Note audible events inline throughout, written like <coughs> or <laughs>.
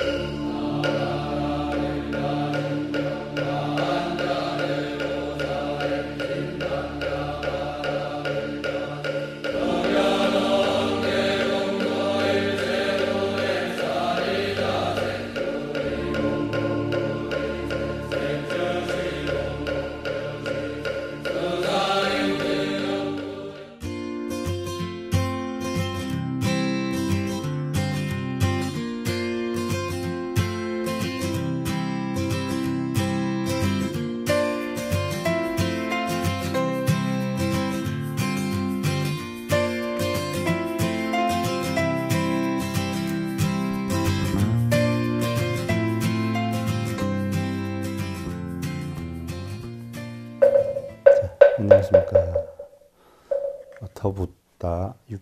Thank you.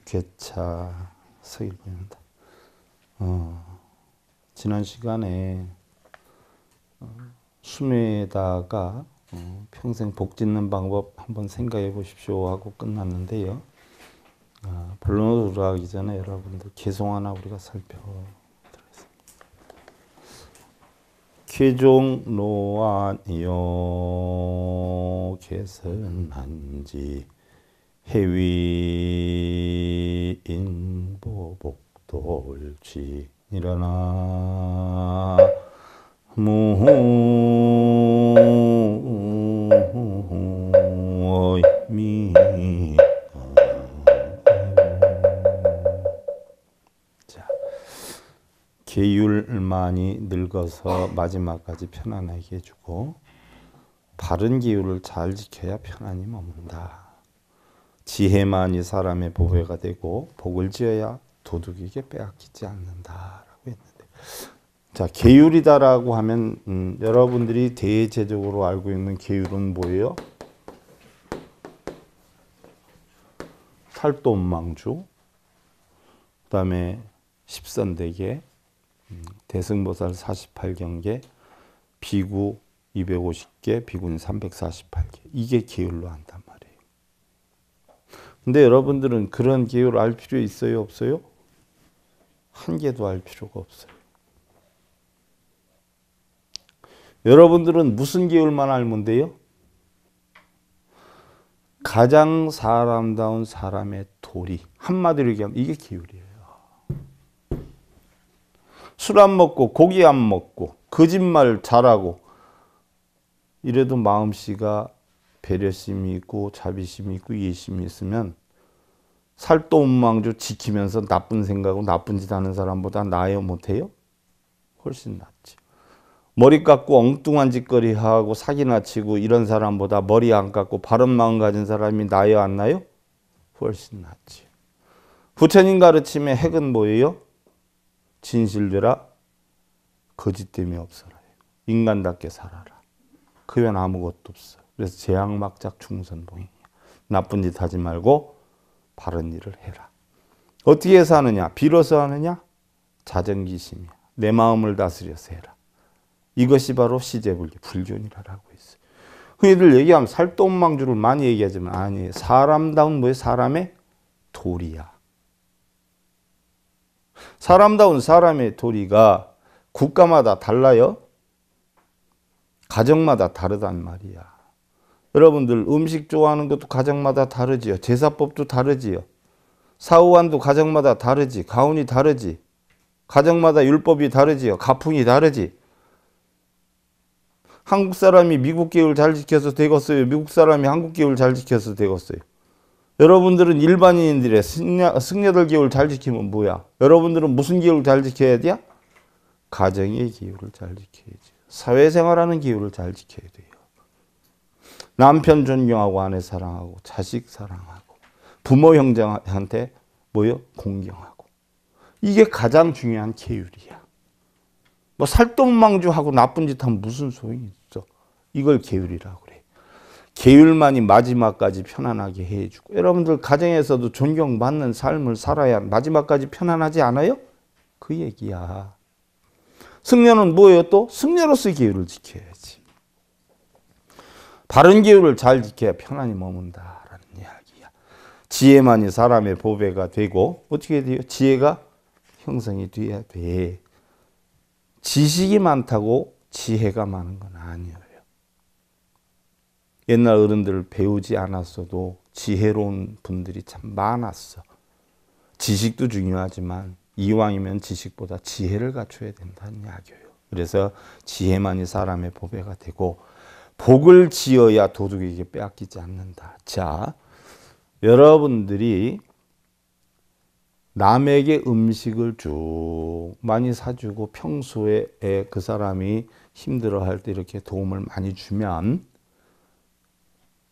괴차 서일보입니다. 어, 지난 시간에 어, 수메다가 어, 평생 복 짓는 방법 한번 생각해 보십시오 하고 끝났는데요. 아, 본론으로 들어가기 전에 여러분들 개송 하나 우리가 살펴보겠습니다. 개종 노안이요 개선한지 해위인 보복돌지 일어나 무미 계율만이 늙어서 마지막까지 편안하게 해주고 바른 기율을 잘 지켜야 편안히 머문다. 지혜만이 사람의 보배가 되고 복을 지어야 도둑에게 빼앗기지 않는다라고 했는데 자 계율이다라고 하면 음, 여러분들이 대체적으로 알고 있는 계율은 뭐예요? 탈돈망주 그 다음에 십선대계 음, 대승보살 48경계 비구 250개 비군 348개 이게 계율로 한다. 근데 여러분들은 그런 개요를 알 필요 있어요? 없어요? 한 개도 알 필요가 없어요. 여러분들은 무슨 계율만 알면 돼요? 가장 사람다운 사람의 도리. 한마디로 얘기하면 이게 계율이에요. 술 안 먹고 고기 안 먹고 거짓말 잘하고 이래도 마음씨가 배려심이 있고 자비심이 있고 예심이 있으면 살도 엉망주 지키면서 나쁜 생각하고 나쁜 짓 하는 사람보다 나아요 못해요? 훨씬 낫지. 머리 깎고 엉뚱한 짓거리 하고 사기나 치고 이런 사람보다 머리 안 깎고 바른 마음 가진 사람이 나요 안 나요? 훨씬 낫지. 부처님 가르침의 핵은 뭐예요? 진실되라 거짓됨이 없어라. 인간답게 살아라. 그 외엔 아무것도 없어요. 그래서 재앙막작 충선봉이 나쁜 짓 하지 말고 바른 일을 해라. 어떻게 해서 하느냐? 빌어서 하느냐? 자정기심이야. 내 마음을 다스려서 해라. 이것이 바로 시제불교, 불교니라고 있어요. 흔히들 얘기하면 살돈망주를 많이 얘기하지만 아니 사람다운 뭐예 사람의 도리야. 사람다운 사람의 도리가 국가마다 달라요. 가정마다 다르단 말이야. 여러분들 음식 좋아하는 것도 가정마다 다르지요. 제사법도 다르지요. 사후안도 가정마다 다르지. 가훈이 다르지. 가정마다 율법이 다르지요. 가풍이 다르지. 한국 사람이 미국 계율 잘 지켜서 되겠어요. 미국 사람이 한국 계율 잘 지켜서 되겠어요. 여러분들은 일반인들의 승려, 승려들 계율 잘 지키면 뭐야? 여러분들은 무슨 계율 잘 지켜야 돼? 가정의 계율을 잘 지켜야지. 사회생활하는 계율을 잘 지켜야 돼. 남편 존경하고 아내 사랑하고 자식 사랑하고 부모 형제한테 뭐요? 공경하고 이게 가장 중요한 계율이야. 뭐 살돈망주하고 나쁜 짓 하면 무슨 소용이 있어? 이걸 계율이라고 그래. 계율만이 마지막까지 편안하게 해주고 여러분들 가정에서도 존경받는 삶을 살아야 마지막까지 편안하지 않아요? 그 얘기야. 승려는 뭐예요 또? 승려로서 계율을 지켜야지. 바른 기후를 잘 지켜야 편안히 머문다라는 이야기야. 지혜만이 사람의 보배가 되고 어떻게 돼요? 지혜가 형성이 돼야 돼. 지식이 많다고 지혜가 많은 건 아니에요. 옛날 어른들 배우지 않았어도 지혜로운 분들이 참 많았어. 지식도 중요하지만 이왕이면 지식보다 지혜를 갖춰야 된다는 이야기예요. 그래서 지혜만이 사람의 보배가 되고 복을 지어야 도둑에게 빼앗기지 않는다. 자, 여러분들이 남에게 음식을 쭉 많이 사주고 평소에 그 사람이 힘들어할 때 이렇게 도움을 많이 주면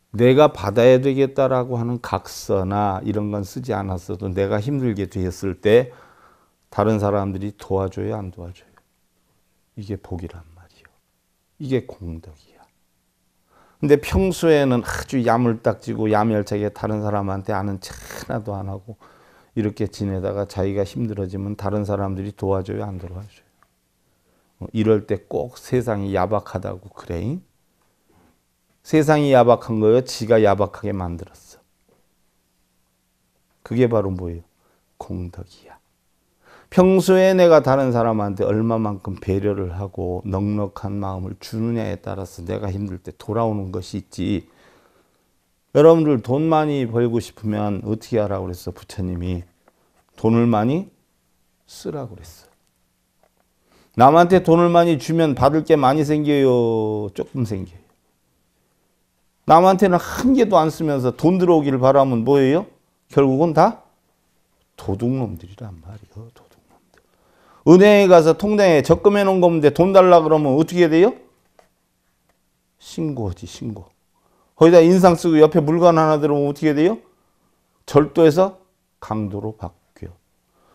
내가 받아야 되겠다라고 하는 각서나 이런 건 쓰지 않았어도 내가 힘들게 되었을 때 다른 사람들이 도와줘요 안 도와줘요 이게 복이란 말이에요 이게 공덕이에요 근데 평소에는 아주 야물딱지고 야멸차게 다른 사람한테 아는 척 하나도 안 하고 이렇게 지내다가 자기가 힘들어지면 다른 사람들이 도와줘요 안 도와줘요. 어, 이럴 때 꼭 세상이 야박하다고 그래. 세상이 야박한 거예요. 지가 야박하게 만들었어. 그게 바로 뭐예요? 공덕이야. 평소에 내가 다른 사람한테 얼마만큼 배려를 하고 넉넉한 마음을 주느냐에 따라서 내가 힘들 때 돌아오는 것이 있지. 여러분들 돈 많이 벌고 싶으면 어떻게 하라고 그랬어? 부처님이 돈을 많이 쓰라고 그랬어. 남한테 돈을 많이 주면 받을 게 많이 생겨요? 조금 생겨요? 남한테는 한 개도 안 쓰면서 돈 들어오기를 바라면 뭐예요? 결국은 다 도둑놈들이란 말이에요. 은행에 가서 통장에 적금해 놓은 건데 돈 달라 그러면 어떻게 돼요? 신고지 신고. 거기다 인상 쓰고 옆에 물건 하나 들어오면 어떻게 돼요? 절도에서 강도로 바뀌어.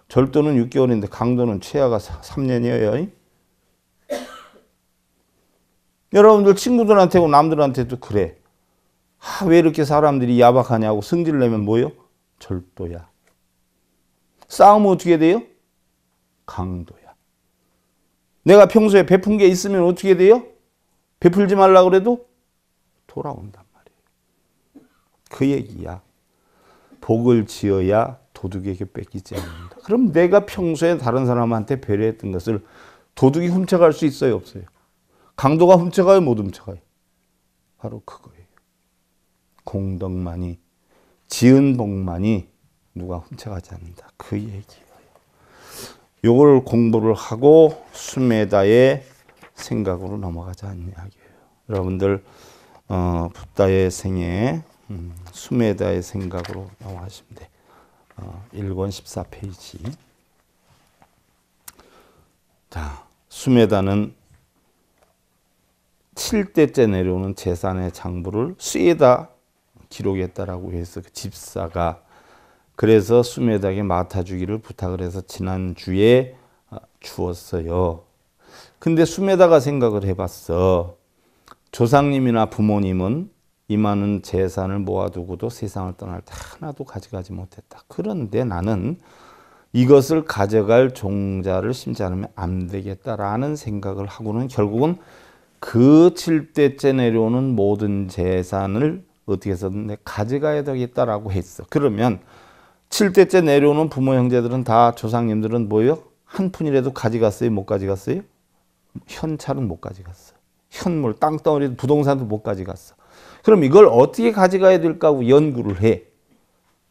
절도는 6개월인데 강도는 최하가 3년이에요. <coughs> 여러분들 친구들한테고 남들한테도 그래. 아, 왜 이렇게 사람들이 야박하냐고 승질 내면 뭐요? 절도야. 싸우면 어떻게 돼요? 강도야. 내가 평소에 베푼 게 있으면 어떻게 돼요? 베풀지 말라 그래도 돌아온단 말이에요. 그 얘기야. 복을 지어야 도둑에게 뺏기지 않는다. 그럼 내가 평소에 다른 사람한테 배려했던 것을 도둑이 훔쳐갈 수 있어요, 없어요? 강도가 훔쳐가요, 못 훔쳐가요? 바로 그거예요. 공덕만이, 지은 복만이 누가 훔쳐가지 않는다. 그 얘기. 요걸 공부를 하고 수메다의 생각으로 넘어가자는 이야기예요. 여러분들 어, 붓다의 생애 음, 수메다의 생각으로 넘어가시면 돼. 어, 1권 14페이지. 자, 수메다는 7대째 내려오는 재산의 장부를 수에다 기록했다라고 해서 그 집사가 그래서 수메닥에 맡아주기를 부탁을 해서 지난주에 아, 주었어요. 근데 수메다가 생각을 해봤어. 조상님이나 부모님은 이만한 재산을 모아두고도 세상을 떠날 때 하나도 가져가지 못했다. 그런데 나는 이것을 가져갈 종자를 심지 않으면 안 되겠다라는 생각을 하고는 결국은 그 7대째 내려오는 모든 재산을 어떻게 해서든 가져가야 되겠다라고 했어. 그러면 7대째 내려오는 부모 형제들은 다 조상님들은 뭐예요? 한 푼이라도 가져갔어요? 못 가져갔어요? 현찰은 못 가져갔어. 현물, 땅덩어리, 부동산도 못 가져갔어. 그럼 이걸 어떻게 가져가야 될까 하고 연구를 해.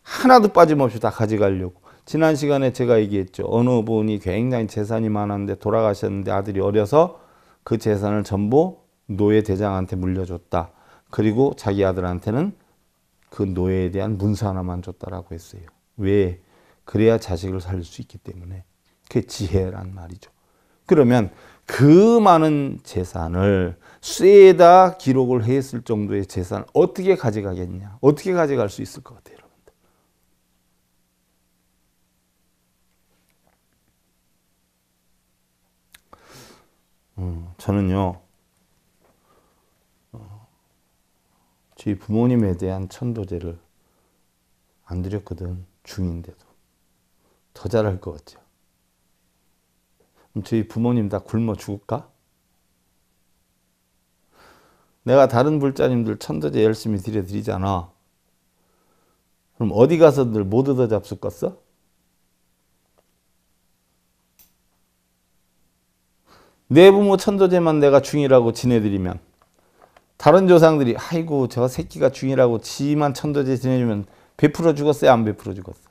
하나도 빠짐없이 다 가져가려고. 지난 시간에 제가 얘기했죠. 어느 분이 굉장히 재산이 많았는데 돌아가셨는데 아들이 어려서 그 재산을 전부 노예 대장한테 물려줬다. 그리고 자기 아들한테는 그 노예에 대한 문서 하나만 줬다라고 했어요. 왜? 그래야 자식을 살릴 수 있기 때문에 그게 지혜란 말이죠. 그러면 그 많은 재산을 쇠다 기록을 했을 정도의 재산을 어떻게 가져가겠냐? 어떻게 가져갈 수 있을 것 같아요, 여러분들? 음, 저는요, 어, 저희 부모님에 대한 천도제를 안 드렸거든. 중인데도 더 잘할 것같죠 저희 부모님 다 굶어 죽을까? 내가 다른 불자님들 천도제 열심히 드려드리잖아. 그럼 어디 가서들 못 얻어 잡수겠어? 내 부모 천도제만 내가 중이라고 지내드리면 다른 조상들이 아이고 저 새끼가 중이라고 지만 천도제 지내주면 베풀어 죽었어요? 안 베풀어 죽었어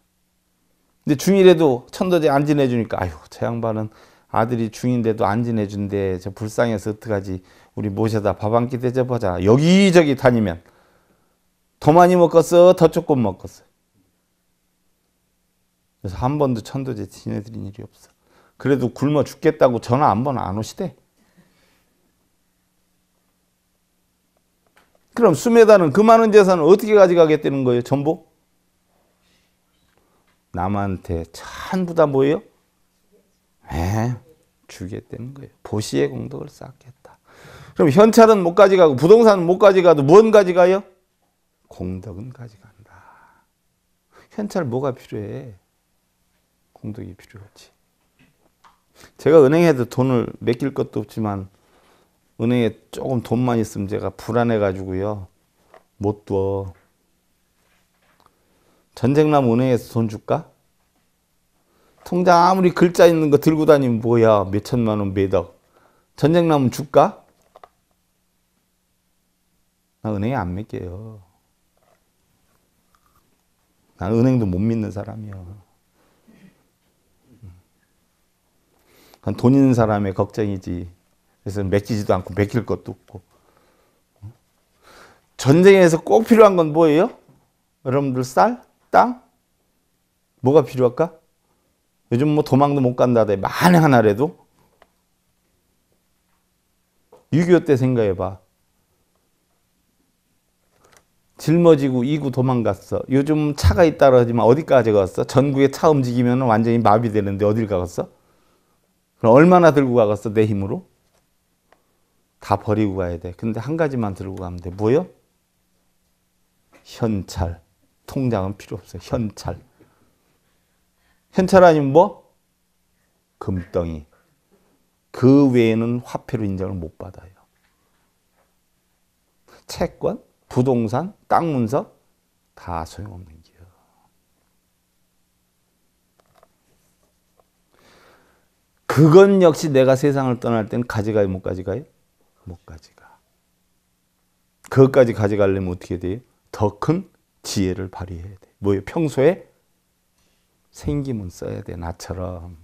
근데 중일에도 천도제 안 지내주니까 아유 저 양반은 아들이 중인데도 안 지내준대 저 불쌍해서 어떡하지 우리 모셔다 밥 한 끼 대접하자 여기저기 다니면 더 많이 먹었어 더 조금 먹었어 그래서 한 번도 천도제 지내드린 일이 없어 그래도 굶어 죽겠다고 전화 한 번 안 오시대 그럼 수메다는 그 많은 재산을 어떻게 가져가겠다는 거예요 전복? 남한테 전부 다 뭐예요? 에 주겠다는 거예요. 보시의 공덕을 쌓겠다. 그럼 현찰은 못 가져가고 부동산은 못 가져가도 뭔 가져가요? 공덕은 가져간다. 현찰 뭐가 필요해? 공덕이 필요하지. 제가 은행에도 돈을 맡길 것도 없지만 은행에 조금 돈만 있으면 제가 불안해가지고요. 못 두어. 전쟁남 은행에서 돈 줄까? 통장 아무리 글자 있는 거 들고 다니면 뭐야 몇천만 원 매덕 전쟁나면 줄까? 나 은행에 안 믿게요 난 은행도 못 믿는 사람이야 돈 있는 사람의 걱정이지 그래서 맡기지도 않고 맡길 것도 없고 전쟁에서 꼭 필요한 건 뭐예요? 여러분들 쌀? 땅? 뭐가 필요할까? 요즘 뭐 도망도 못 간다대. 만에 하나라도. 6.25때 생각해봐. 짊어지고 이구 도망갔어. 요즘 차가 있다고 하지만 어디까지 갔어? 전국에 차 움직이면 완전히 마비되는데 어딜 가갔어? 그럼 얼마나 들고 가갔어? 내 힘으로? 다 버리고 가야 돼. 근데 한 가지만 들고 가면 돼. 뭐요? 현찰. 통장은 필요 없어요. 현찰. 현찰 아니면 뭐? 금덩이. 그 외에는 화폐로 인정을 못 받아요. 채권, 부동산, 땅 문서 다 소용없는 기요. 그건 역시 내가 세상을 떠날 땐 가져가요, 못 가져가요? 못 가져가. 그것까지 가져가려면 어떻게 돼요? 더큰 지혜를 발휘해야 돼. 뭐예요? 평소에 생기면 써야 돼, 나처럼.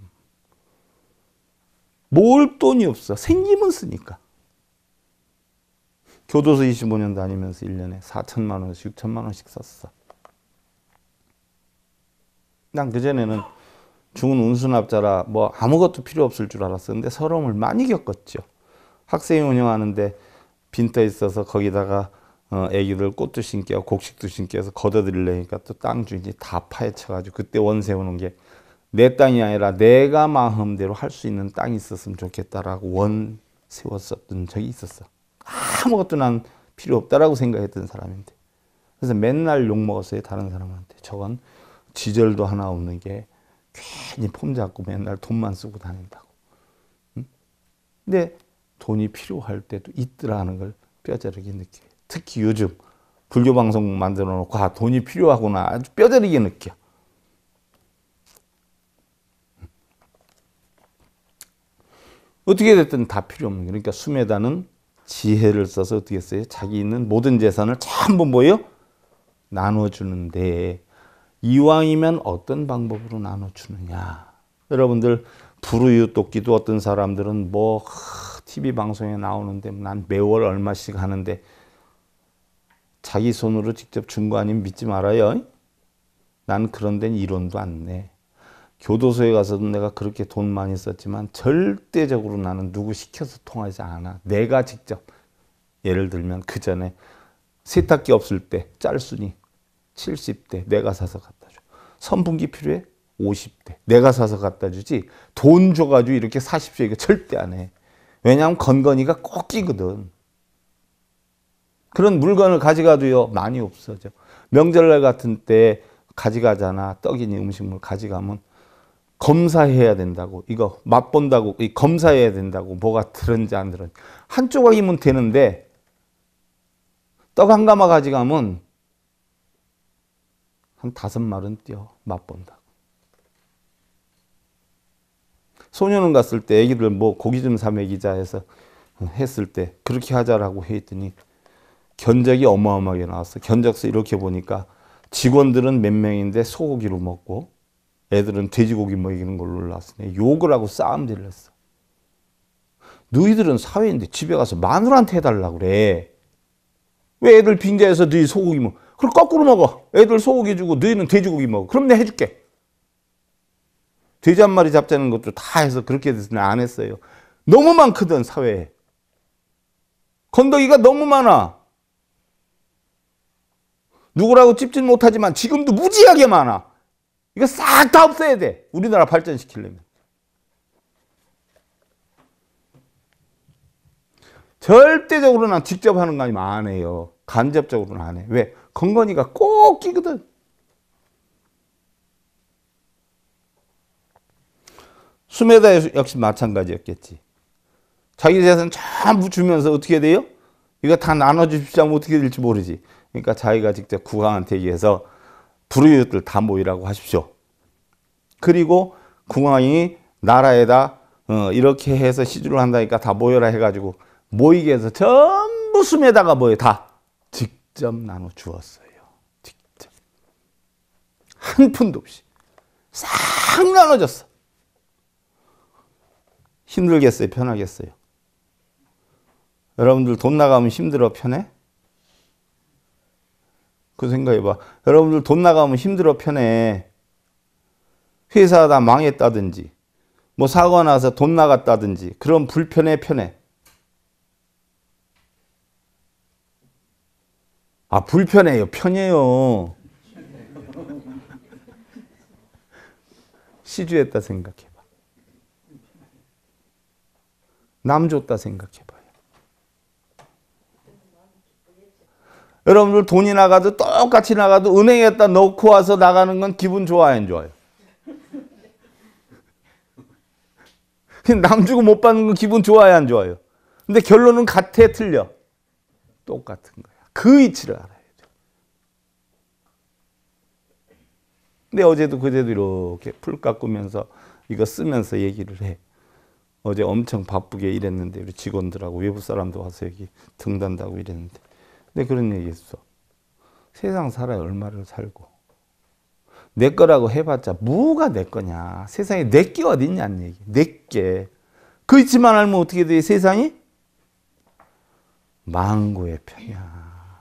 모 돈이 없어. 생기면 쓰니까. 교도소 25년 다니면서 1년에 4천만 원씩, 6천만 원씩 썼어. 난 그전에는 중은 운수납자라 뭐 아무것도 필요 없을 줄 알았었는데 서러움을 많이 겪었죠. 학생이 운영하는데 빈터 있어서 거기다가 어, 애기들 꽃도 신겨고 곡식도 신겨 해서 걷어들이려니까 또 땅 주인이 다 파헤쳐가지고 그때 원 세우는 게 내 땅이 아니라 내가 마음대로 할 수 있는 땅이 있었으면 좋겠다라고 원 세웠었던 적이 있었어. 아무것도 난 필요 없다라고 생각했던 사람인데. 그래서 맨날 욕먹었어요. 다른 사람한테. 저건 지절도 하나 없는 게 괜히 폼 잡고 맨날 돈만 쓰고 다닌다고. 응? 근데 돈이 필요할 때도 있더라는 걸 뼈저리게 느껴요. 특히 요즘 불교 방송 만들어 놓고 아 돈이 필요하구나 아주 뼈저리게 느껴. 어떻게 됐든 다 필요 없는 그러니까 수메다는 지혜를 써서 어떻게 했어요? 자기 있는 모든 재산을 전부 뭐예 나눠주는데 이왕이면 어떤 방법으로 나눠주느냐 여러분들 불우유 돕기도 어떤 사람들은 뭐 TV 방송에 나오는데 난 매월 얼마씩 하는데 자기 손으로 직접 준 거 아니면 믿지 말아요. 난 그런 데는 이론도 안 내. 교도소에 가서도 내가 그렇게 돈 많이 썼지만 절대적으로 나는 누구 시켜서 통하지 않아. 내가 직접. 예를 들면 그 전에 세탁기 없을 때 짤순이 70대 내가 사서 갖다 줘. 선풍기 필요해? 50대 내가 사서 갖다 주지 돈 줘가지고 이렇게 사십시 이거 절대 안 해. 왜냐하면 건건이가 꼭 끼거든. 그런 물건을 가져가도요 많이 없어져. 명절날 같은 때 가져가잖아 떡이니 음식물 가져가면 검사해야 된다고 이거 맛본다고 이 검사해야 된다고 뭐가 들은지 안 들은지 한 조각이면 되는데 떡 한 가마 가져가면 한 다섯 말은 뛰어 맛본다고 소년원 갔을 때 애기들 뭐 고기 좀 사 먹이자 해서 했을 때 그렇게 하자라고 했더니 견적이 어마어마하게 나왔어. 견적서 이렇게 보니까 직원들은 몇 명인데 소고기로 먹고 애들은 돼지고기 먹이는 걸로 올라왔으니 욕을 하고 싸움질을 했어. 너희들은 사회인데 집에 가서 마누라한테 해달라 그래. 왜 애들 빙자해서 너희 소고기 먹어? 그럼 거꾸로 먹어. 애들 소고기 주고 너희는 돼지고기 먹어. 그럼 내가 해줄게. 돼지 한 마리 잡자는 것도 다 해서 그렇게 됐으니 안 했어요. 너무 많거든 사회에. 건더기가 너무 많아. 누구라고 찝진 못하지만 지금도 무지하게 많아. 이거 싹 다 없애야 돼. 우리나라 발전시키려면. 절대적으로는 직접 하는 거 아니면 안 해요. 간접적으로는 안 해. 왜? 건건이가 꼭 끼거든. 수메다 역시 마찬가지였겠지. 자기 재산 전부 주면서 어떻게 돼요? 이거 다 나눠주십시오 하면 어떻게 될지 모르지. 그러니까 자기가 직접 국왕한테 얘기해서 불의웃들 다 모이라고 하십시오. 그리고 국왕이 나라에다 어, 이렇게 해서 시주를 한다니까 다 모여라 해가지고 모이게 해서 전부 숨에다가 모여 다 직접 나눠 주었어요. 직접 한 푼도 없이 싹 나눠줬어. 힘들겠어요? 편하겠어요? 여러분들 돈 나가면 힘들어? 편해? 그 생각해봐. 여러분들 돈 나가면 힘들어 편해. 회사 다 망했다든지 뭐 사고 나서 돈 나갔다든지 그런 불편해 편해. 아 불편해요 편해요. <laughs> 시주했다 생각해봐. 남 줬다 생각해봐. 여러분들 돈이 나가도 똑같이 나가도 은행에다 넣고 와서 나가는 건 기분 좋아요, 안 좋아요? 남 주고 못 받는 건 기분 좋아요, 안 좋아요? 근데 결론은 같아, 틀려? 똑같은 거야. 그위치를 알아야 돼. 근데 어제도 그제도 이렇게 풀 깎으면서 이거 쓰면서 얘기를 해. 어제 엄청 바쁘게 일했는데 우리 직원들하고 외부 사람도 와서 여기 등단다고 이랬는데 내 그런 얘기 했어. 세상 살아야 얼마를 살고. 내 거라고 해봤자 뭐가 내 거냐. 세상에 내 게 어딨냐는 얘기. 내게. 그 있지만 알면 어떻게 돼? 세상이? 망고의 편이야.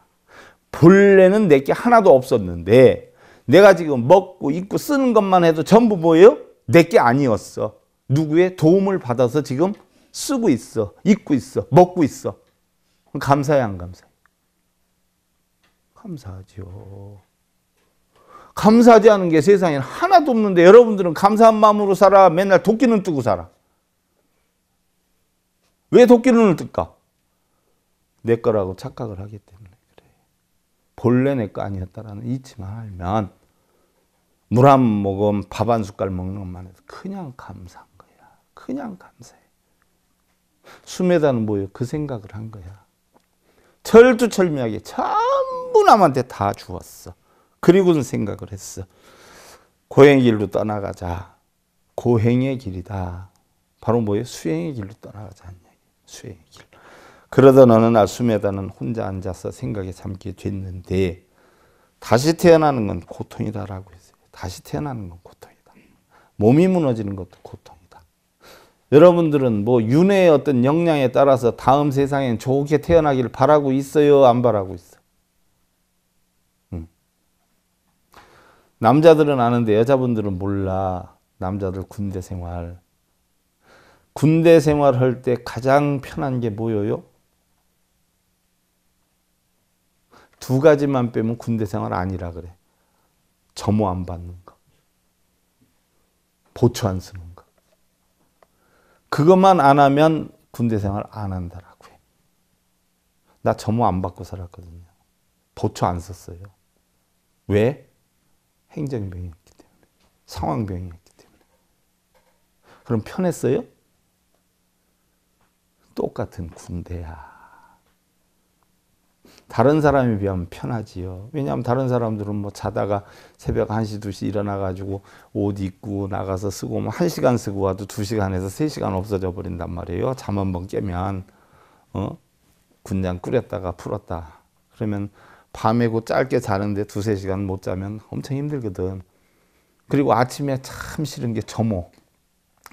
본래는 내 게 하나도 없었는데 내가 지금 먹고 입고 쓰는 것만 해도 전부 뭐예요? 내 게 아니었어. 누구의 도움을 받아서 지금 쓰고 있어. 입고 있어. 먹고 있어. 감사해 안 감사해? 감사하죠. 감사하지 않은 게세상에 하나도 없는데 여러분들은 감사한 마음으로 살아 맨날 도끼는 뜨고 살아. 왜 도끼눈을 뜰까? 내 거라고 착각을 하기 때문에 그래. 본래 내 거 아니었다라는 잊지만 알면 물 한 모금 밥 한 숟갈 먹는 것만 해도 그냥 감사한 거야. 그냥 감사해. 수메다는 뭐예요? 그 생각을 한 거야. 철두철미하게 전부 남한테 다 주었어. 그리고는 생각을 했어. 고행 의 길로 떠나가자. 고행의 길이다. 바로 뭐예요? 수행의 길로 떠나가자 수행의 길. 그러던 어느 날 수메다는 혼자 앉아서 생각에 잠게 기 됐는데 다시 태어나는 건 고통이다라고 했어요. 다시 태어나는 건 고통이다. 몸이 무너지는 것도 고통. 여러분들은 뭐 윤회의 어떤 역량에 따라서 다음 세상엔 좋게 태어나기를 바라고 있어요? 안 바라고 있어? 음. 남자들은 아는데 여자분들은 몰라. 남자들 군대 생활. 군대 생활할 때 가장 편한 게 뭐예요? 두 가지만 빼면 군대 생활 아니라 그래. 점호 안 받는 거. 보초 안 쓰는 거. 그것만 안 하면 군대 생활 안 한다라고요. 나 점호 안 받고 살았거든요. 보초 안 썼어요. 왜? 행정병이었기 때문에. 상황병이었기 때문에. 그럼 편했어요? 똑같은 군대야. 다른 사람에 비하면 편하지요. 왜냐하면 다른 사람들은 뭐 자다가 새벽 1시, 2시 일어나가지고 옷 입고 나가서 쓰고 오면 뭐 1시간 쓰고 와도 2시간에서 3시간 없어져 버린단 말이에요. 잠 한 번 깨면, 어? 군장 끓였다가 풀었다. 그러면 밤에고 짧게 자는데 2, 3 시간 못 자면 엄청 힘들거든. 그리고 아침에 참 싫은 게 점호.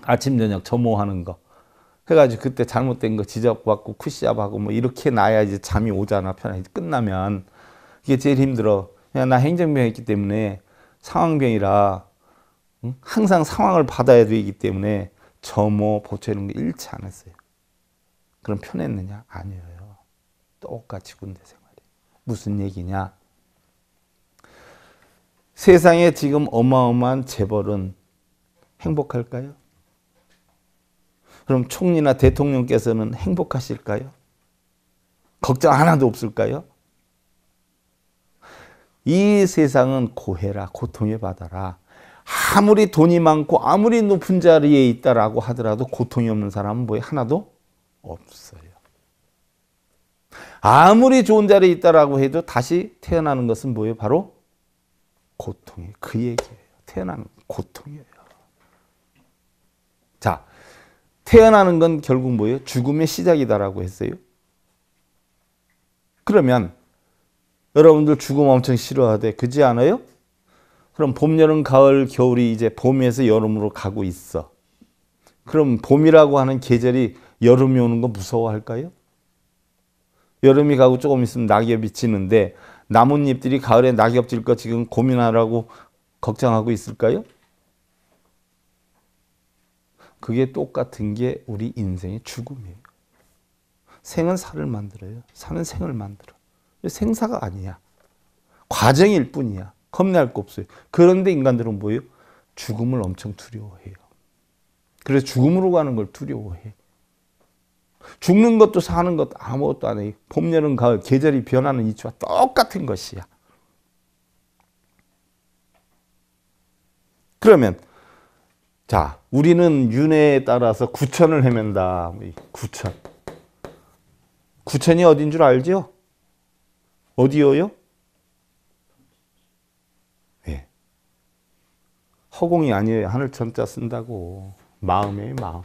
아침, 저녁 점호하는 거. 그래가지고 그때 잘못된 거 지적받고 쿠시업하고 뭐 이렇게 나야 이제 잠이 오잖아 편하게 끝나면 이게 제일 힘들어 그냥 나 행정병 했기 때문에 상황병이라 응? 항상 상황을 받아야 되기 때문에 점호 보초 이런 게 잃지 않았어요 그럼 편했느냐 아니에요 똑같이 군대 생활이 무슨 얘기냐 세상에 지금 어마어마한 재벌은 행복할까요? 그럼 총리나 대통령께서는 행복하실까요? 걱정 하나도 없을까요? 이 세상은 고해라 고통에 받아라 아무리 돈이 많고 아무리 높은 자리에 있다라고 하더라도 고통이 없는 사람은 뭐 하나도 없어요. 아무리 좋은 자리에 있다라고 해도 다시 태어나는 것은 뭐예요? 바로 고통이에요. 그 얘기예요. 태어나는 고통이에요. 자, 태어나는 건 결국 뭐예요? 죽음의 시작이다라고 했어요. 그러면 여러분들 죽음 엄청 싫어하대. 그지 않아요? 그럼 봄, 여름, 가을, 겨울이 이제 봄에서 여름으로 가고 있어. 그럼 봄이라고 하는 계절이 여름이 오는 거 무서워할까요? 여름이 가고 조금 있으면 낙엽이 지는데 나뭇잎들이 가을에 낙엽 질거 지금 고민하라고 걱정하고 있을까요? 그게 똑같은 게 우리 인생의 죽음이에요. 생은 살을 만들어요. 살은 생을 만들어. 생사가 아니야. 과정일 뿐이야. 겁날 거 없어요. 그런데 인간들은 뭐예요? 죽음을 엄청 두려워해요. 그래서 죽음으로 가는 걸 두려워해. 죽는 것도 사는 것도 아무것도 아니 봄, 여름, 가을, 계절이 변하는 이치와 똑같은 것이야. 그러면 자, 우리는 윤회에 따라서 구천을 헤맨다. 구천. 구천이 어딘 줄 알죠? 어디요? 예. 허공이 아니에요. 하늘천자 쓴다고. 마음이에요, 마음.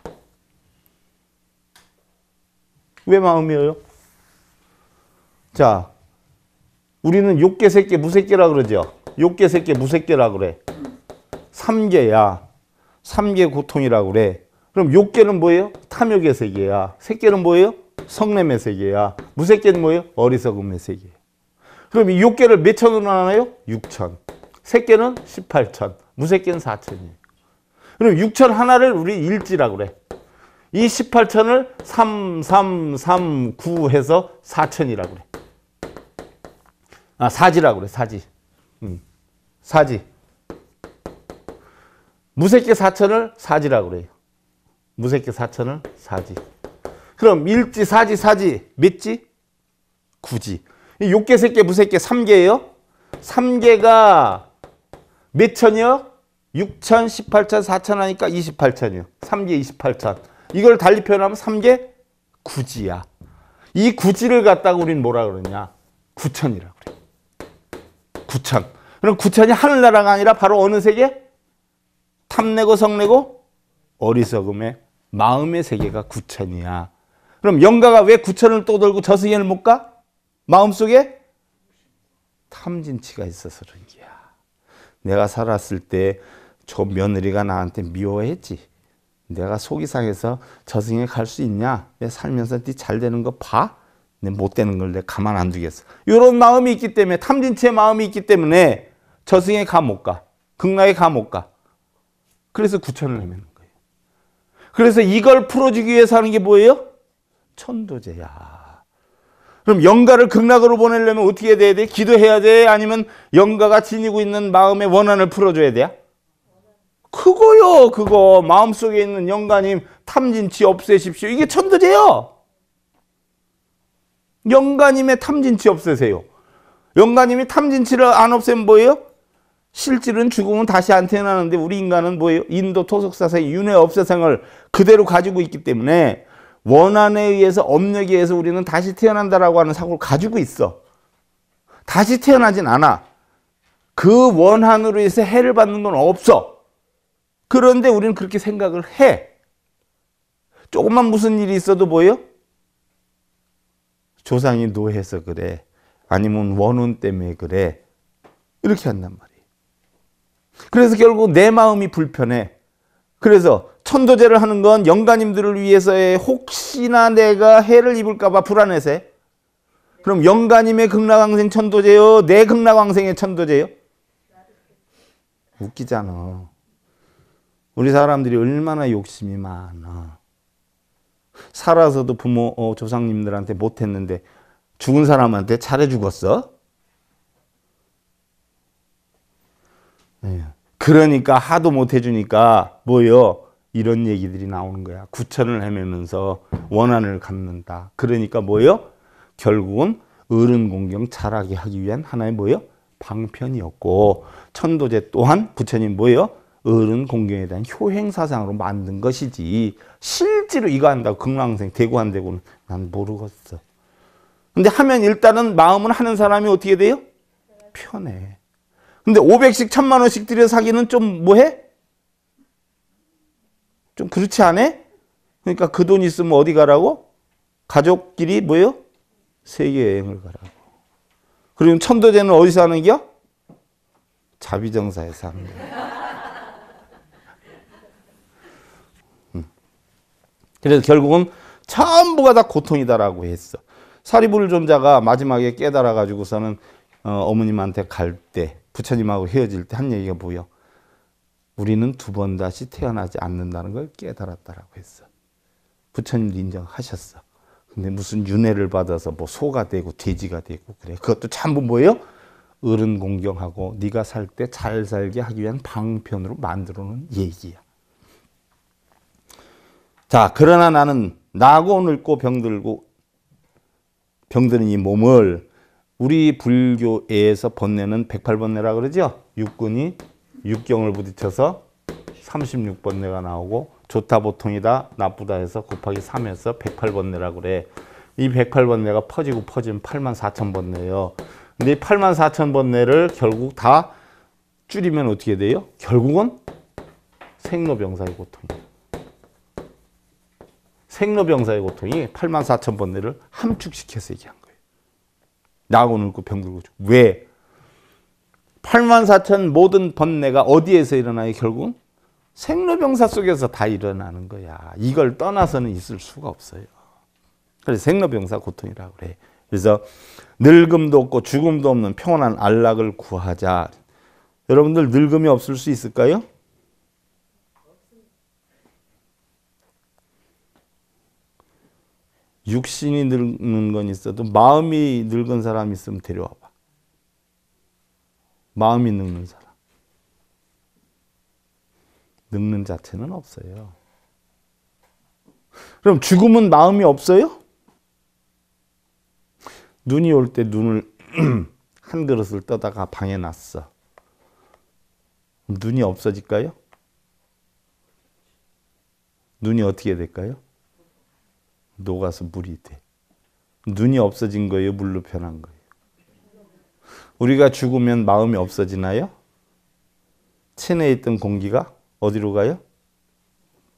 왜 마음이에요? 자, 우리는 욕계, 새끼, 무새끼라 그러죠? 욕계, 새끼, 무새끼라 그래. 삼계야. 삼계 고통이라고 그래. 그럼 욕계는 뭐예요? 탐욕의 세계야. 색계는 뭐예요? 성냄의 세계야. 무색계는 뭐예요? 어리석음의 세계. 그럼 이 욕계를 몇 천으로 나눠요? 6천. 색계는 18천. 무색계는 4천이에요. 그럼 6천 하나를 우리 일지라고 그래. 이 18천을 3, 3, 3, 9 해서 4천이라고 그래. 아, 사지라고 그래, 사지. 응. 음. 사지. 무색계 사천을 사지라고 그래요. 무색계 사천을 사지. 그럼 일지, 사지, 사지 몇지? 구지. 육계, 세계, 무색계 3개예요. 3개가 몇 천이요? 6천, 18천, 4천 하니까 28천이요. 3개 28천. 이걸 달리 표현하면 3개 구지야. 이 구지를 갖다가 우리 뭐라 그러냐? 9천이라고 그래. 9천. 그럼 9천이 하늘나라가 아니라 바로 어느 세계? 탐내고 성내고 어리석음에 마음의 세계가 구천이야. 그럼 영가가 왜 구천을 떠돌고 저승에을못 가? 마음속에 탐진치가 있어서 그런기야. 내가 살았을 때 저 며느리가 나한테 미워했지. 내가 속이 상해서 저승에 갈 수 있냐? 내 살면서 네잘 되는 거 봐? 내 못 되는 걸 내가 가만 안 두겠어. 이런 마음이 있기 때문에 탐진치의 마음이 있기 때문에 저승에 가 못 가. 극락에 가 못 가. 그래서 구천을 헤매는 거예요. 그래서 이걸 풀어주기 위해서 하는 게 뭐예요? 천도제야. 그럼 영가를 극락으로 보내려면 어떻게 돼야 돼? 기도해야 돼? 아니면 영가가 지니고 있는 마음의 원한을 풀어줘야 돼? 그거요, 그거. 마음속에 있는 영가님 탐진치 없애십시오. 이게 천도제요. 영가님의 탐진치 없애세요. 영가님이 탐진치를 안 없애면 뭐예요? 실질은 죽음은 다시 안 태어나는데 우리 인간은 뭐예요? 인도 토속사세 윤회 업세생을 그대로 가지고 있기 때문에 원한에 의해서 업력에 의해서 우리는 다시 태어난다라고 하는 사고를 가지고 있어. 다시 태어나진 않아. 그 원한으로 해서 해를 받는 건 없어. 그런데 우리는 그렇게 생각을 해. 조금만 무슨 일이 있어도 뭐예요? 조상이 노해서 그래. 아니면 원혼 때문에 그래. 이렇게 한단 말이야. 그래서 결국 내 마음이 불편해. 그래서 천도제를 하는 건 영가님들을 위해서의 혹시나 내가 해를 입을까봐 불안해서 그럼 영가님의 극락왕생 천도제요? 내 극락왕생의 천도제요? 웃기잖아. 우리 사람들이 얼마나 욕심이 많아. 살아서도 부모, 어, 조상님들한테 못했는데 죽은 사람한테 잘해 죽었어? 예. 그러니까 하도 못 해주니까 뭐요? 이런 얘기들이 나오는 거야. 구천을 헤매면서 원한을 갖는다. 그러니까 뭐요? 결국은 어른 공경 잘하게 하기 위한 하나의 뭐요? 방편이었고 천도제 또한 부처님 뭐요? 어른 공경에 대한 효행 사상으로 만든 것이지 실제로 이거 한다고 극랑생 되고 안 되고는 난 모르겠어. 근데 하면 일단은 마음은 하는 사람이 어떻게 돼요? 편해. 근데 500씩 1000만 원씩 들여 사기는 좀 뭐해? 좀 그렇지 않아? 그러니까 그 돈 있으면 어디 가라고? 가족끼리 뭐요? 세계 여행을 가라고. 그리고 천도제는 어디서 하는겨? 자비정사에서 하는 거야. 음. 그래서 결국은 전부가 다 고통이다라고 했어. 사리불존자가 마지막에 깨달아 가지고서는 어, 어머님한테 갈때 부처님하고 헤어질 때 한 얘기가 뭐예요? 우리는 두 번 다시 태어나지 않는다는 걸 깨달았다라고 했어. 부처님도 인정하셨어. 근데 무슨 윤회를 받아서 뭐 소가 되고 돼지가 되고 그래. 그것도 전부 뭐예요? 어른 공경하고 네가 살 때 잘 살게 하기 위한 방편으로 만들어 놓은 얘기야. 자, 그러나 나는 나고 늙고 병들고 병드는 이 몸을 우리 불교에서 번뇌는 108번뇌라 그러죠? 육군이 육경을 부딪혀서 36번뇌가 나오고 좋다 보통이다 나쁘다 해서 곱하기 3해서 108번뇌라 그래. 이 108번뇌가 퍼지고 퍼지면 8만 4천 번뇌예요. 근데 8만 4천 번뇌를 결국 다 줄이면 어떻게 돼요? 결국은 생로병사의 고통 생로병사의 고통이 8만 4천 번뇌를 함축시켜서 얘기한 거예요. 나하고 늙고 그 병들고 왜? 8만 4천 모든 번뇌가 어디에서 일어나요 결국? 생로병사 속에서 다 일어나는 거야. 이걸 떠나서는 있을 수가 없어요. 그래서 생로병사 고통이라고 그래. 그래서 늙음도 없고 죽음도 없는 평온한 안락을 구하자. 여러분들 늙음이 없을 수 있을까요? 육신이 늙는 건 있어도 마음이 늙은 사람 있으면 데려와봐. 마음이 늙는 사람. 늙는 자체는 없어요. 그럼 죽음은 마음이 없어요? 눈이 올 때 눈을 <clears throat> 한 그릇을 떠다가 방에 놨어. 눈이 없어질까요? 눈이 어떻게 될까요? 녹아서 물이 돼. 눈이 없어진 거예요? 물로 변한 거예요? 우리가 죽으면 마음이 없어지나요? 체내에 있던 공기가 어디로 가요?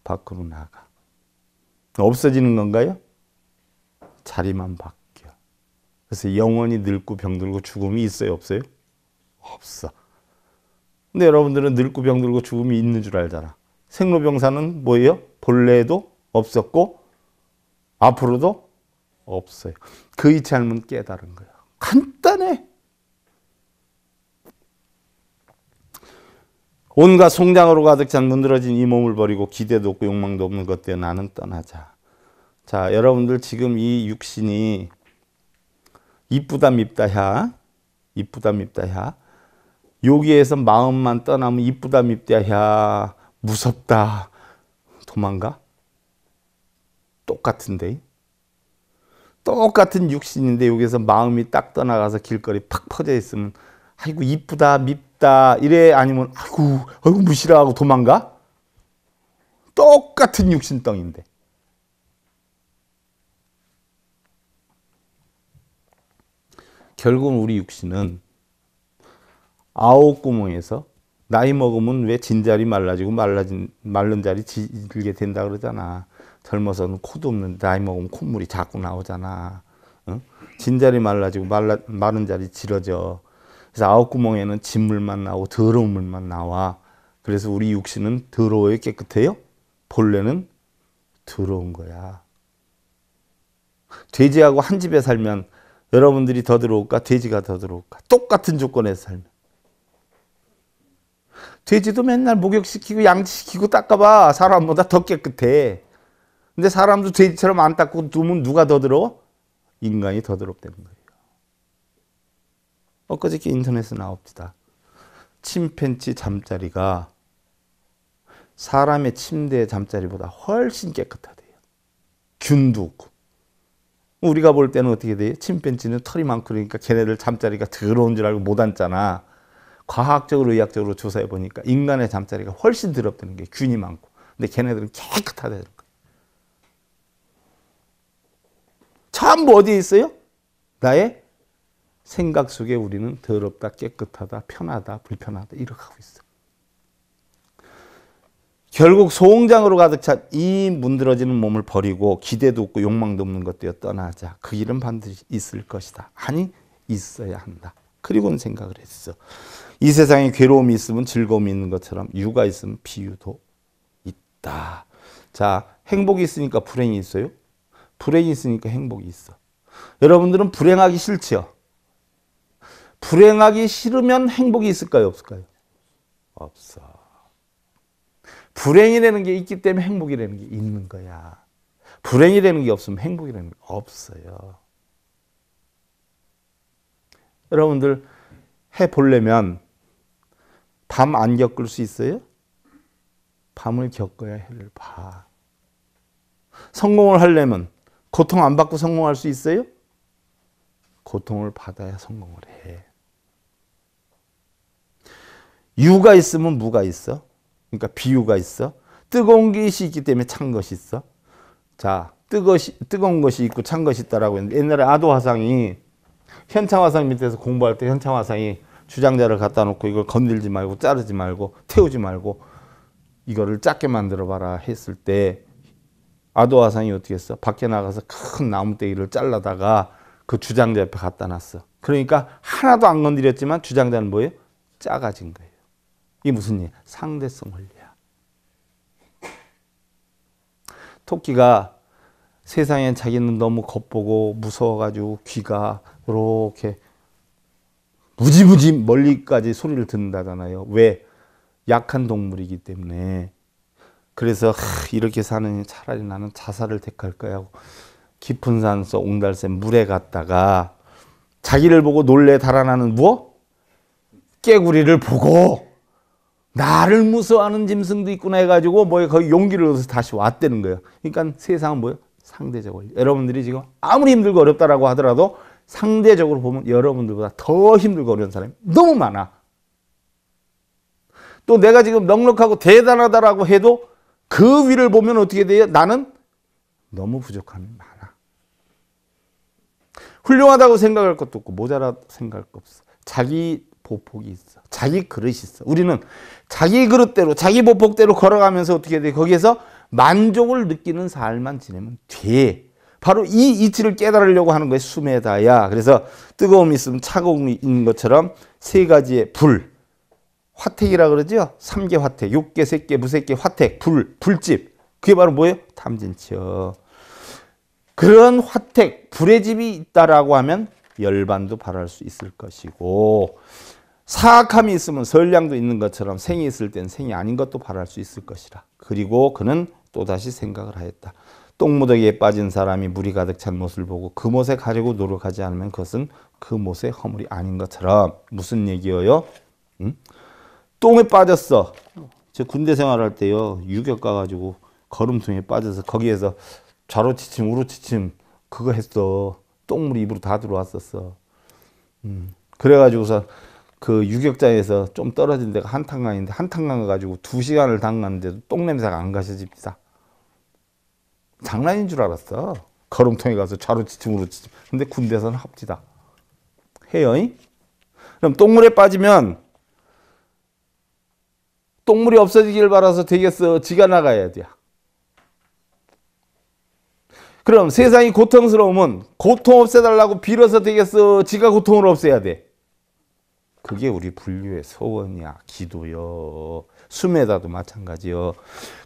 밖으로 나가. 없어지는 건가요? 자리만 바뀌어. 그래서 영원히 늙고 병들고 죽음이 있어요? 없어요? 없어. 근데 여러분들은 늙고 병들고 죽음이 있는 줄 알잖아. 생로병사는 뭐예요? 본래에도 없었고 앞으로도 없어요. 그 이찰문 깨달은 거예요. 간단해. 온갖 송장으로 가득 찬 문드러진 이 몸을 버리고 기대도 없고 욕망도 없는 것들 나는 떠나자. 자, 여러분들 지금 이 육신이 이쁘다 밉다야, 이쁘다 밉다야. 여기에서 마음만 떠나면 이쁘다 밉다야, 무섭다, 도망가. 똑같은데 똑같은 육신인데 여기서 마음이 딱 떠나가서 길거리 팍 퍼져 있으면 아이고 이쁘다 밉다 이래 아니면 아이고 아이고 무시라 고 도망가 똑같은 육신덩인데 결국 우리 육신은 아홉 구멍에서 나이 먹으면 왜 진자리 말라지고 말라진 말른 자리 질게 된다 그러잖아. 젊어서는 코도 없는 나이 먹으면 콧물이 자꾸 나오잖아. 응? 진자리 말라지고 말라 마른 자리 질어져. 그래서 아홉 구멍에는 진물만 나오고 더러운 물만 나와. 그래서 우리 육신은 더러워요 깨끗해요? 본래는 더러운 거야. 돼지하고 한 집에 살면 여러분들이 더 들어올까? 돼지가 더 들어올까? 똑같은 조건에서 살면. 돼지도 맨날 목욕시키고 양치시키고 닦아봐. 사람보다 더 깨끗해. 근데 사람도 돼지처럼 안 닦고 두면 누가 더 더러워? 인간이 더 더럽다는 거예요. 엊그저께 인터넷에 나옵니다. 침팬치 잠자리가 사람의 침대 잠자리보다 훨씬 깨끗하대요. 균도 없고. 우리가 볼 때는 어떻게 돼요? 침팬치는 털이 많고 그러니까 걔네들 잠자리가 더러운 줄 알고 못 앉잖아. 과학적으로 의학적으로 조사해 보니까 인간의 잠자리가 훨씬 더럽다는 게 균이 많고 근데 걔네들은 깨끗하다는 거예요. 전부 어디에 있어요? 나의 생각 속에 우리는 더럽다, 깨끗하다, 편하다, 불편하다 이렇게 하고 있어. 결국 소홍장으로 가득 찬 이 문드러지는 몸을 버리고 기대도 없고 욕망도 없는 것들여 떠나자. 그 길은 반드시 있을 것이다. 아니 있어야 한다. 그리고는 생각을 했어. 이 세상에 괴로움이 있으면 즐거움이 있는 것처럼 유가 있으면 비유도 있다. 자, 행복이 있으니까 불행이 있어요. 불행이 있으니까 행복이 있어. 여러분들은 불행하기 싫지요? 불행하기 싫으면 행복이 있을까요? 없을까요? 없어. 불행이라는 게 있기 때문에 행복이라는 게 있는 거야. 불행이라는 게 없으면 행복이라는 게 없어요. 여러분들 해보려면 밤안 겪을 수 있어요? 밤을 겪어야 해를 봐. 성공을 하려면 고통 안 받고 성공할 수 있어요? 고통을 받아야 성공을 해. 유가 있으면 무가 있어. 그러니까 비유가 있어. 뜨거운 것이 있기 때문에 찬 것이 있어. 자, 뜨것이, 뜨거운 것이 있고 찬 것이 있다라고 했는데 옛날에 아도 화상이 현창 화상 밑에서 공부할 때 현창 화상이 주장자를 갖다 놓고 이걸 건들지 말고 자르지 말고 태우지 말고 이거를 작게 만들어 봐라 했을 때아도아상이 어떻게 했어? 밖에 나가서 큰 나무대기를 잘라다가 그 주장자 옆에 갖다 놨어. 그러니까 하나도 안 건드렸지만 주장자는 뭐예요? 작아진 거예요. 이게 무슨 일? 상대성 원리야. 토끼가 세상엔 자기는 너무 겉보고 무서워가지고 귀가 이렇게 무지무지 멀리까지 소리를 듣는다잖아요. 왜? 약한 동물이기 때문에. 그래서 하, 이렇게 사는 차라리 나는 자살을 택할 거야 깊은 산속 옹달샘 물에 갔다가 자기를 보고 놀래 달아나는 무어 뭐? 깨구리를 보고 나를 무서워하는 짐승도 있구나 해가지고 뭐 거기 용기를 얻어서 다시 왔다는 거예요. 그러니까 세상은 뭐예요? 상대적 으로 여러분들이 지금 아무리 힘들고 어렵다라고 하더라도 상대적으로 보면 여러분들보다 더 힘들고 어려운 사람이 너무 많아. 또 내가 지금 넉넉하고 대단하다라고 해도 그 위를 보면 어떻게 돼요? 나는 너무 부족함이 많아. 훌륭하다고 생각할 것도 없고 모자라다 생각할 것 없어. 자기 보폭이 있어. 자기 그릇이 있어. 우리는 자기 그릇대로 자기 보폭대로 걸어가면서 어떻게 돼? 거기에서 만족을 느끼는 삶만 지내면 돼. 바로 이 이치를 깨달으려고 하는 것이 수메다야. 그래서 뜨거움이 있으면 차가움이 있는 것처럼 세 가지의 불, 화택이라 그러죠. 삼계 화택, 육계, 세계, 무색계 화택, 불, 불집. 그게 바로 뭐예요? 탐진치요. 그런 화택, 불의 집이 있다라고 하면 열반도 바랄 수 있을 것이고 사악함이 있으면 선량도 있는 것처럼 생이 있을 땐 생이 아닌 것도 바랄 수 있을 것이라. 그리고 그는 또다시 생각을 하였다. 똥무더기에 빠진 사람이 물이 가득 찬 못을 보고 그 못에 가려고 노력하지 않으면 그것은 그 못의 허물이 아닌 것처럼 무슨 얘기예요? 응? 똥에 빠졌어. 제 군대 생활할 때요 유격 가가지고 걸음통에 빠져서 거기에서 좌로치침 우로치침 그거 했어. 똥물이 입으로 다 들어왔었어. 음. 그래가지고서 그 유격장에서 좀 떨어진 데가 한탄강인데 한탄강 가가지고 두 시간을 담갔는데도 똥냄새가 안 가셔집니다. 장난인 줄 알았어. 걸음통에 가서 좌로 지침으로 지침. 근데 군대에서는 합디다. 해요잉? 그럼 똥물에 빠지면 똥물이 없어지길 바라서 되겠어. 지가 나가야 돼. 그럼 세상이 고통스러우면 고통 없애달라고 빌어서 되겠어. 지가 고통을 없애야 돼. 그게 우리 분류의 소원이야. 기도요. 수메다도 마찬가지요.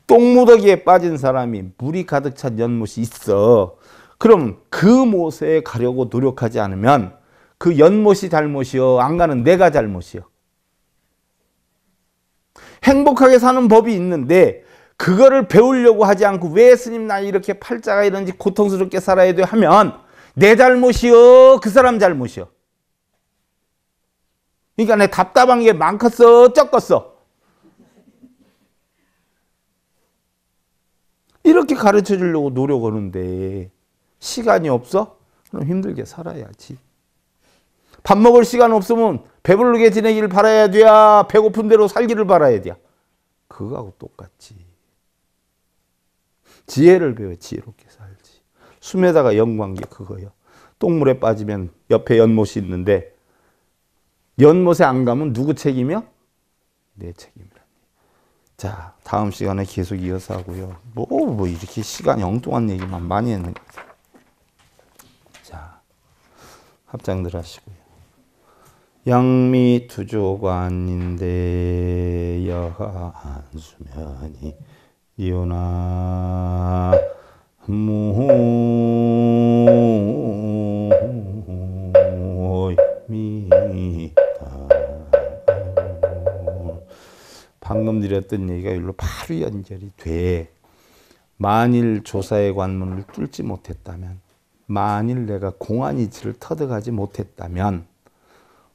똥무더기에 빠진 사람이 물이 가득 찬 연못이 있어. 그럼 그 못에 가려고 노력하지 않으면 그 연못이 잘못이요. 안 가는 내가 잘못이요. 행복하게 사는 법이 있는데 그거를 배우려고 하지 않고 왜 스님 나 이렇게 팔자가 이런지 고통스럽게 살아야 돼 하면 내 잘못이요 그 사람 잘못이요 그러니까 내 답답한 게 많겠어 적겠어 이렇게 가르쳐 주려고 노력하는데 시간이 없어? 그럼 힘들게 살아야지. 밥 먹을 시간 없으면 배부르게 지내기를 바라야 돼야 배고픈 대로 살기를 바라야 돼 그거하고 똑같지. 지혜를 배워 지혜롭게 살지. 숨에다가 영광계 그거요. 똥물에 빠지면 옆에 연못이 있는데 연못에 안 가면 누구 책임이야? 내 책임. 자, 다음 시간에 계속 이어서 하고요. 뭐, 뭐 이렇게 시간이 뚱한 얘기만 많이 했는 자, 합장들 하시고요. 양미 투조관인데 여한 수면이 이오나 무미 방금 드렸던 얘기가 일로 바로 연결이 돼. 만일 조사의 관문을 뚫지 못했다면, 만일 내가 공안이치를 터득하지 못했다면,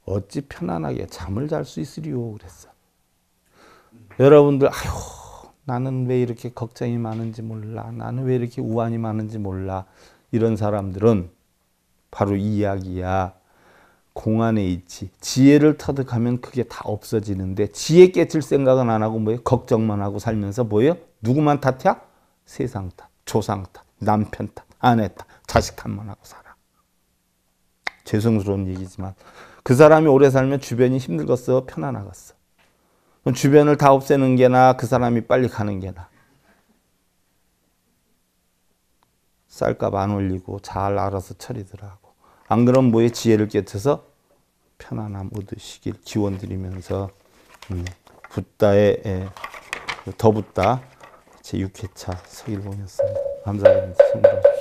어찌 편안하게 잠을 잘 수 있으리요? 그랬어. 여러분들, 아휴, 나는 왜 이렇게 걱정이 많은지 몰라. 나는 왜 이렇게 우환이 많은지 몰라. 이런 사람들은 바로 이 이야기야. 공안에있치 지혜를 터득하면 그게 다 없어지는데 지혜 깨칠 생각은 안 하고 뭐예요? 걱정만 하고 살면서 뭐예요? 누구만 탓이야? 세상 탓, 조상 탓, 남편 탓, 아내 탓, 자식 탓만 하고 살아. 죄송스러운 얘기지만 그 사람이 오래 살면 주변이 힘들겠어? 편안하겠어? 그럼 주변을 다 없애는 게나 그 사람이 빨리 가는 게나 쌀값 안 올리고 잘 알아서 처리들 하고 안 그럼 뭐의 지혜를 깨쳐서 편안함 얻으시길 기원드리면서 음, 붓다의 예, 더붓다 제 6회차 서일봉이었습니다. 감사합니다. 성공.